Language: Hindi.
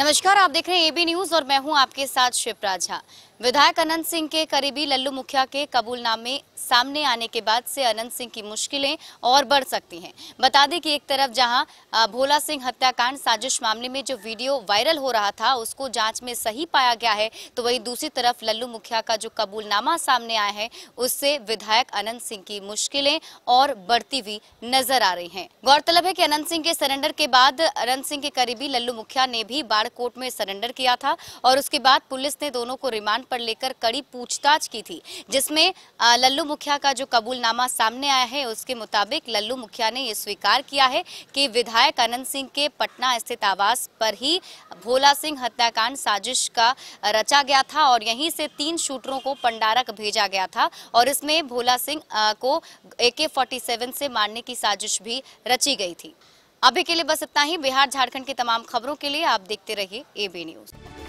नमस्कार आप देख रहे हैं एबी न्यूज और मैं हूं आपके साथ शिवराज झा विधायक अनंत सिंह के करीबी लल्लू मुखिया के कबूलनामे सामने आने के बाद से अनंत सिंह की मुश्किलें और बढ़ सकती हैं बता दें कि एक तरफ जहां भोला सिंह हत्याकांड साजिश मामले में जो वीडियो वायरल हो रहा था उसको जांच में सही पाया गया है तो वहीं दूसरी तरफ लल्लू मुखिया का जो कबूलनामा सामने आया है उससे विधायक अनंत सिंह की मुश्किलें और बढ़ती हुई नजर आ रही है गौरतलब है की अनंत सिंह के सरेंडर के बाद अनंत सिंह के करीबी लल्लू मुखिया ने भी बाढ़ कोर्ट में सरेंडर किया था और उसके बाद पुलिस ने दोनों को रिमांड पर लेकर कड़ी पूछताछ की थी जिसमें लल्लू मुखिया का जो कबूलनामा सामने आया है उसके मुताबिक लल्लू मुखिया ने यह स्वीकार किया है कि विधायक अनंत सिंह के पटना स्थित आवास पर ही भोला सिंह हत्याकांड साजिश का रचा गया था और यहीं से तीन शूटरों को पंडारक भेजा गया था और इसमें भोला सिंह को ए के से मारने की साजिश भी रची गई थी अभी के लिए बस इतना ही बिहार झारखंड की तमाम खबरों के लिए आप देखते रहिए एबी न्यूज़